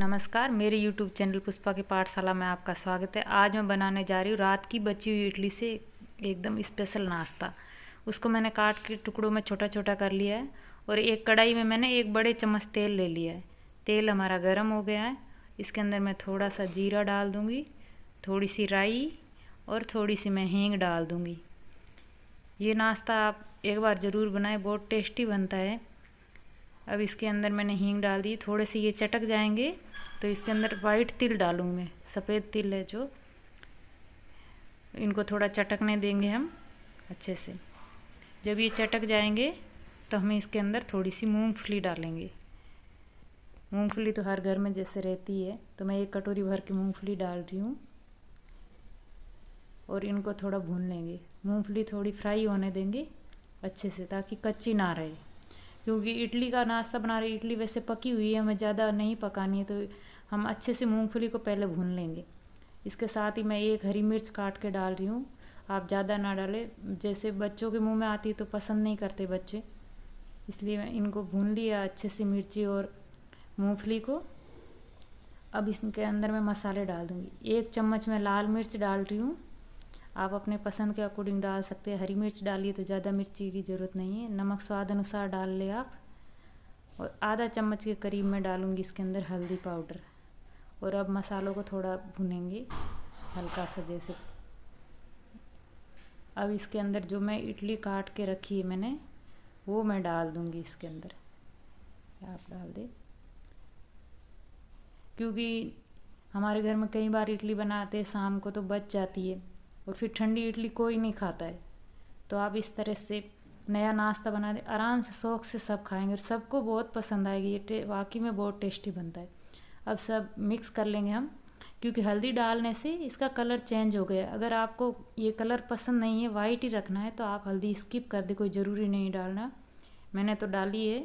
नमस्कार मेरे YouTube channel Pushpa की पाठशाला में आपका स्वागत है आज मैं बनाने जा रही हूँ रात की बची हुई इडली से एकदम स्पेशल नाश्ता उसको मैंने काट के टुकड़ों में छोटा छोटा कर लिया है और एक कढ़ाई में मैंने एक बड़े चम्मच तेल ले लिया है तेल हमारा गर्म हो गया है इसके अंदर मैं थोड़ा सा जीरा डाल दूँगी थोड़ी सी राई और थोड़ी सी मैं हींग डाल दूँगी ये नाश्ता आप एक बार ज़रूर बनाएं बहुत टेस्टी बनता है अब इसके अंदर मैंने हींग डाल दी थोड़े से ये चटक जाएंगे तो इसके अंदर वाइट तिल डालूँ मैं सफ़ेद तिल है जो इनको थोड़ा चटकने देंगे हम अच्छे से जब ये चटक जाएंगे तो हम इसके अंदर थोड़ी सी मूंगफली डालेंगे मूंगफली तो हर घर में जैसे रहती है तो मैं एक कटोरी भर की मूंगफली डाल रही हूँ और इनको थोड़ा भून लेंगे मूंगफली थोड़ी फ्राई होने देंगे अच्छे से ताकि कच्ची ना रहे क्योंकि इडली का नाश्ता बना रहे इडली वैसे पकी हुई है हमें ज़्यादा नहीं पकानी है तो हम अच्छे से मूंगफली को पहले भून लेंगे इसके साथ ही मैं एक हरी मिर्च काट के डाल रही हूँ आप ज़्यादा ना डालें जैसे बच्चों के मुंह में आती है तो पसंद नहीं करते बच्चे इसलिए मैं इनको भून लिया अच्छे से मिर्ची और मूंगफली को अब इसके अंदर मैं मसाले डाल दूँगी एक चम्मच मैं लाल मिर्च डाल रही हूँ आप अपने पसंद के अकॉर्डिंग डाल सकते हैं हरी मिर्च डालिए तो ज़्यादा मिर्ची की ज़रूरत नहीं है नमक स्वाद अनुसार डाल लें आप और आधा चम्मच के करीब मैं डालूँगी इसके अंदर हल्दी पाउडर और अब मसालों को थोड़ा भुनेंगे हल्का सा जैसे अब इसके अंदर जो मैं इडली काट के रखी है मैंने वो मैं डाल दूँगी इसके अंदर आप डाल दें क्योंकि हमारे घर में कई बार इडली बनाते हैं शाम को तो बच जाती है और फिर ठंडी इडली कोई नहीं खाता है तो आप इस तरह से नया नाश्ता बना दें आराम से शौक़ से सब खाएंगे और सबको बहुत पसंद आएगी ये वाकई में बहुत टेस्टी बनता है अब सब मिक्स कर लेंगे हम क्योंकि हल्दी डालने से इसका कलर चेंज हो गया अगर आपको ये कलर पसंद नहीं है वाइट ही रखना है तो आप हल्दी स्किप कर दें कोई ज़रूरी नहीं डालना मैंने तो डाली है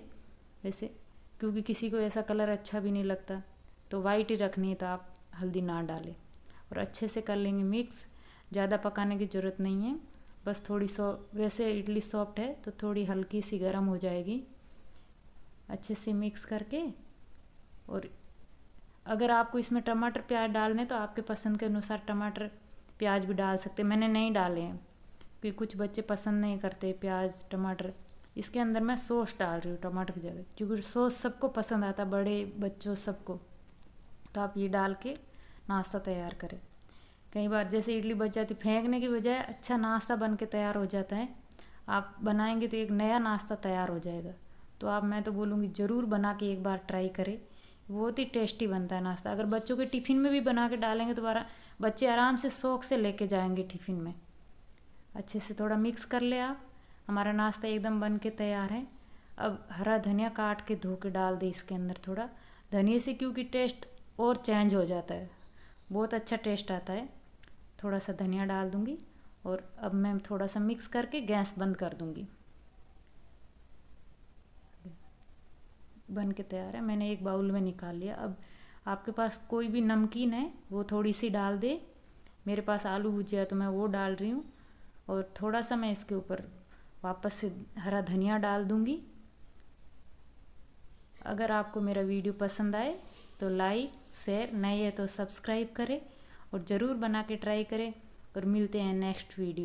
वैसे क्योंकि किसी को ऐसा कलर अच्छा भी नहीं लगता तो वाइट ही रखनी है तो आप हल्दी ना डालें और अच्छे से कर लेंगे मिक्स ज़्यादा पकाने की ज़रूरत नहीं है बस थोड़ी सॉ वैसे इडली सॉफ्ट है तो थोड़ी हल्की सी गर्म हो जाएगी अच्छे से मिक्स करके और अगर आपको इसमें टमाटर प्याज डालने तो आपके पसंद के अनुसार टमाटर प्याज भी डाल सकते मैंने नहीं डाले हैं क्योंकि कुछ बच्चे पसंद नहीं करते प्याज टमाटर इसके अंदर मैं सॉस डाल रही हूँ टमाटर की जगह क्योंकि सॉस सबको पसंद आता बड़े बच्चों सबको तो आप ये डाल के नाश्ता तैयार करें कई बार जैसे इडली बच जाती फेंकने की बजाय अच्छा नाश्ता बन के तैयार हो जाता है आप बनाएंगे तो एक नया नाश्ता तैयार हो जाएगा तो आप मैं तो बोलूँगी ज़रूर बना के एक बार ट्राई करें बहुत ही टेस्टी बनता है नाश्ता अगर बच्चों के टिफ़िन में भी बना के डालेंगे दोबारा तो बच्चे आराम से शौक से लेके जाएंगे टिफ़िन में अच्छे से थोड़ा मिक्स कर ले आप हमारा नाश्ता एकदम बन के तैयार है अब हरा धनिया काट के धो के डाल दे इसके अंदर थोड़ा धनिया से क्योंकि टेस्ट और चेंज हो जाता है बहुत अच्छा टेस्ट आता है थोड़ा सा धनिया डाल दूँगी और अब मैं थोड़ा सा मिक्स करके गैस बंद कर दूँगी बन के तैयार है मैंने एक बाउल में निकाल लिया अब आपके पास कोई भी नमकीन है वो थोड़ी सी डाल दे मेरे पास आलू भुजिया तो मैं वो डाल रही हूँ और थोड़ा सा मैं इसके ऊपर वापस से हरा धनिया डाल दूँगी अगर आपको मेरा वीडियो पसंद आए तो लाइक शेयर नए है तो सब्सक्राइब करें और ज़रूर बना के ट्राई करें और मिलते हैं नेक्स्ट वीडियो